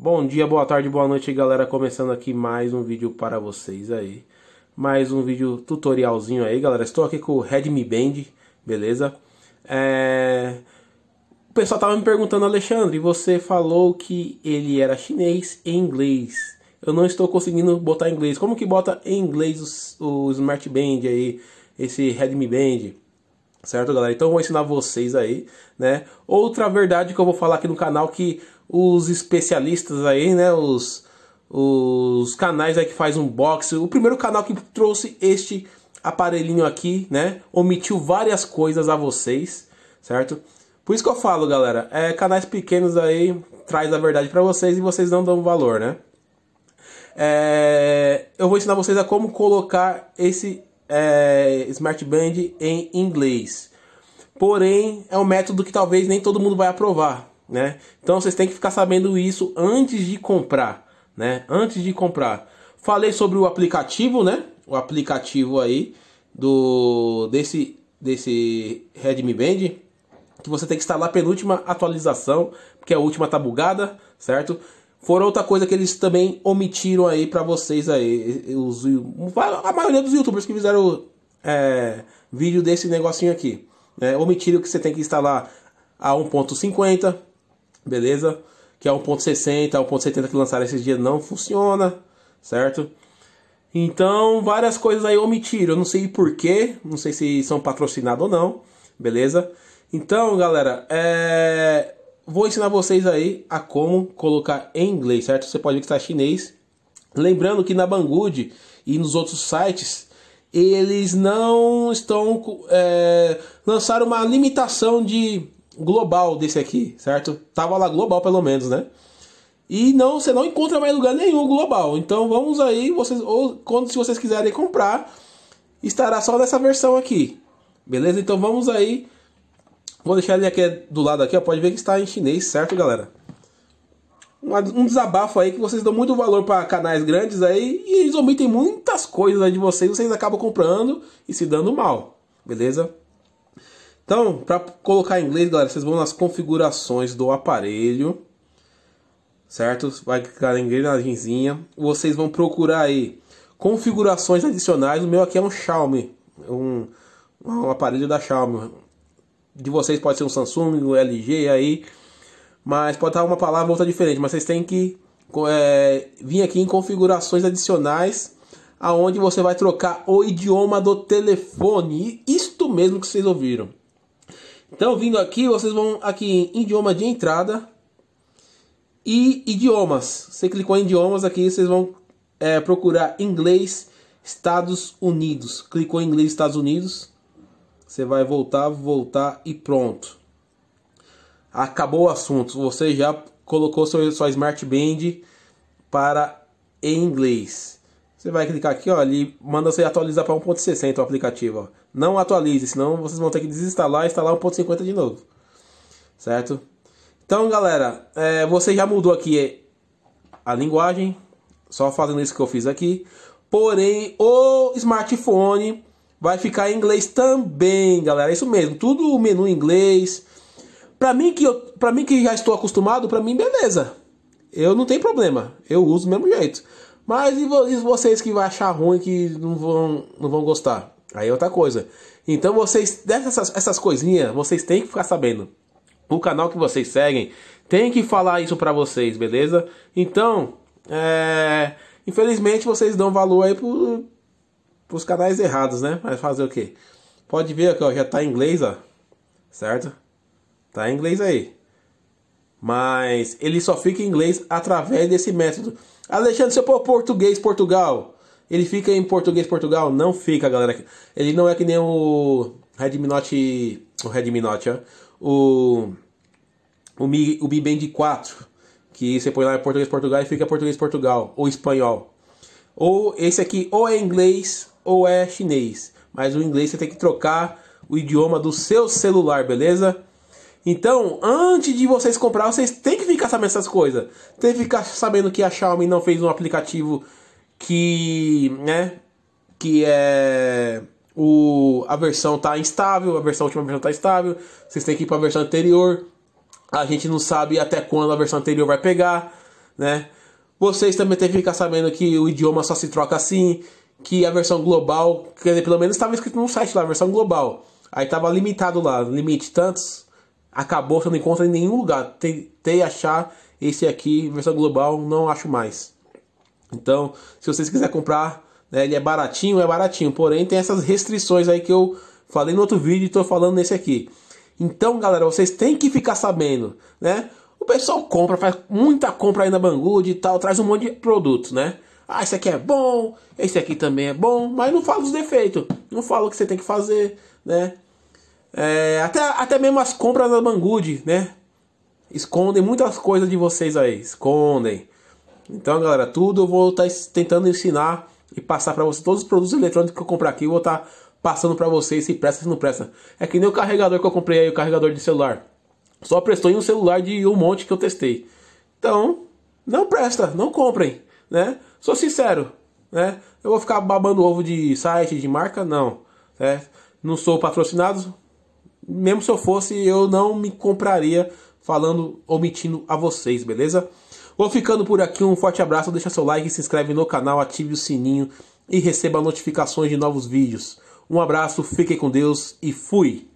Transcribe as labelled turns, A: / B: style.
A: Bom dia, boa tarde, boa noite, galera. Começando aqui mais um vídeo para vocês aí. Mais um vídeo tutorialzinho aí, galera. Estou aqui com o Redmi Band, beleza? É... O pessoal tava me perguntando, Alexandre, você falou que ele era chinês em inglês. Eu não estou conseguindo botar em inglês. Como que bota em inglês o, o Smart Band aí, esse Redmi Band? Certo, galera? Então eu vou ensinar vocês aí, né? Outra verdade que eu vou falar aqui no canal que os especialistas aí, né? Os, os canais aí que faz unboxing. O primeiro canal que trouxe este aparelhinho aqui, né? Omitiu várias coisas a vocês, certo? Por isso que eu falo, galera, é, canais pequenos aí traz a verdade para vocês e vocês não dão valor, né? É, eu vou ensinar vocês a como colocar esse é, Smart Band em inglês. Porém, é um método que talvez nem todo mundo vai aprovar, né? Então vocês têm que ficar sabendo isso antes de comprar, né? Antes de comprar. Falei sobre o aplicativo, né? O aplicativo aí do desse desse Redmi Band que você tem que instalar pela última atualização, porque a última tá bugada, certo? Foram outra coisa que eles também omitiram aí para vocês aí, os, a maioria dos youtubers que fizeram é, vídeo desse negocinho aqui, né? Omitiram que você tem que instalar a 1.50 beleza? Que é 1.60, 1.70 é que lançaram esses dias não funciona, certo? Então, várias coisas aí omitiram, eu não sei porquê, não sei se são patrocinados ou não, beleza? Então, galera, é... vou ensinar vocês aí a como colocar em inglês, certo? Você pode ver que está chinês. Lembrando que na Banggood e nos outros sites, eles não estão... É... lançaram uma limitação de global desse aqui, certo? Tava lá global pelo menos, né? E não, você não encontra mais lugar nenhum global. Então vamos aí, vocês ou quando se vocês quiserem comprar, estará só nessa versão aqui. Beleza? Então vamos aí. Vou deixar ele aqui do lado aqui, ó, pode ver que está em chinês, certo, galera? Um, desabafo aí que vocês dão muito valor para canais grandes aí e eles omitem muitas coisas aí de vocês, vocês acabam comprando e se dando mal. Beleza? Então, para colocar em inglês, galera, vocês vão nas configurações do aparelho, certo? Vai clicar na engrenagemzinha. Vocês vão procurar aí configurações adicionais. O meu aqui é um Xiaomi, um, um aparelho da Xiaomi. De vocês pode ser um Samsung, um LG aí, mas pode estar uma palavra outra diferente. Mas vocês têm que é, vir aqui em configurações adicionais aonde você vai trocar o idioma do telefone. Isto mesmo que vocês ouviram. Então, tá vindo aqui, vocês vão aqui em idioma de entrada e idiomas. Você clicou em idiomas aqui, vocês vão é, procurar inglês Estados Unidos. Clicou em inglês Estados Unidos, você vai voltar, voltar e pronto. Acabou o assunto. Você já colocou sua, sua Smart Band para em inglês. Você vai clicar aqui, ó, ele manda você atualizar para 1.60 o aplicativo, ó. Não atualize, senão vocês vão ter que desinstalar e instalar 1.50 de novo. Certo? Então, galera, é, você já mudou aqui a linguagem, só fazendo isso que eu fiz aqui. Porém, o smartphone vai ficar em inglês também, galera. É isso mesmo, tudo o menu em inglês. Para mim que eu, para mim que já estou acostumado, para mim beleza. Eu não tenho problema. Eu uso do mesmo jeito. Mas e, vo e vocês que vão achar ruim, que não vão, não vão gostar? Aí é outra coisa. Então vocês, dessas essas coisinhas, vocês têm que ficar sabendo. O canal que vocês seguem tem que falar isso pra vocês, beleza? Então, é... infelizmente vocês dão valor aí pro, pros canais errados, né? Mas fazer o quê? Pode ver aqui, ó, já tá em inglês, ó. Certo? Tá em inglês aí. Mas ele só fica em inglês através desse método. Alexandre, se eu pôr português, Portugal. Ele fica em português, Portugal? Não fica, galera. Ele não é que nem o Redmi Note. O Redmi Note, ó. O, o, Mi, o Mi Band 4. Que você põe lá em português, Portugal e fica português, Portugal. Ou espanhol. Ou esse aqui, ou é inglês ou é chinês. Mas o inglês você tem que trocar o idioma do seu celular, beleza? Então, antes de vocês comprar, vocês têm que ficar sabendo essas coisas. Tem que ficar sabendo que a Xiaomi não fez um aplicativo que, né, que é o a versão tá instável, a versão a última versão tá instável. Vocês têm que ir para a versão anterior. A gente não sabe até quando a versão anterior vai pegar, né? Vocês também têm que ficar sabendo que o idioma só se troca assim, que a versão global, dizer, pelo menos estava escrito no site lá, a versão global. Aí tava limitado lá, limite tantos acabou, você não encontra em nenhum lugar. Tentei achar esse aqui, versão global, não acho mais. Então, se vocês quiserem comprar, né, ele é baratinho, é baratinho. Porém, tem essas restrições aí que eu falei no outro vídeo e estou falando nesse aqui. Então, galera, vocês têm que ficar sabendo, né? O pessoal compra, faz muita compra aí na Banggood e tal, traz um monte de produto, né? Ah, esse aqui é bom, esse aqui também é bom, mas não fala os defeitos, não fala o que você tem que fazer, né? É, até, até mesmo as compras da Banggood, né? Escondem muitas coisas de vocês aí, escondem. Então, galera, tudo eu vou estar tá tentando ensinar e passar para vocês. Todos os produtos eletrônicos que eu comprar aqui, eu vou estar tá passando para vocês se presta, se não presta. É que nem o carregador que eu comprei aí, o carregador de celular. Só prestou em um celular de um monte que eu testei. Então, não presta, não comprem, né? Sou sincero, né? Eu vou ficar babando ovo de site, de marca? Não, né? Não sou patrocinado, mesmo se eu fosse, eu não me compraria falando, omitindo a vocês, beleza? Vou ficando por aqui, um forte abraço, deixa seu like, se inscreve no canal, ative o sininho e receba notificações de novos vídeos. Um abraço, fiquem com Deus e fui!